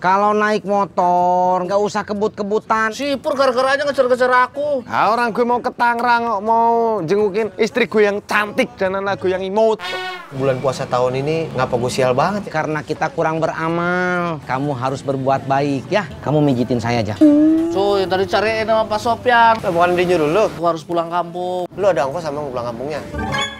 Kalau naik motor, nggak usah kebut-kebutan. Si Pur gara-gara aja ngejar-ngejar aku. Nah, orang gue mau ke Tangerang, mau jengukin istri gue yang cantik dan anak gue yang imut. Bulan puasa tahun ini ngapa gue sial banget Karena kita kurang beramal. Kamu harus berbuat baik ya. Kamu mijitin saya aja. Cuy, tadi cariin sama Pak Sofyan. Eh, bukan dia nyuruh lu. Gue harus pulang kampung. Lu ada angkos sama pulang kampungnya?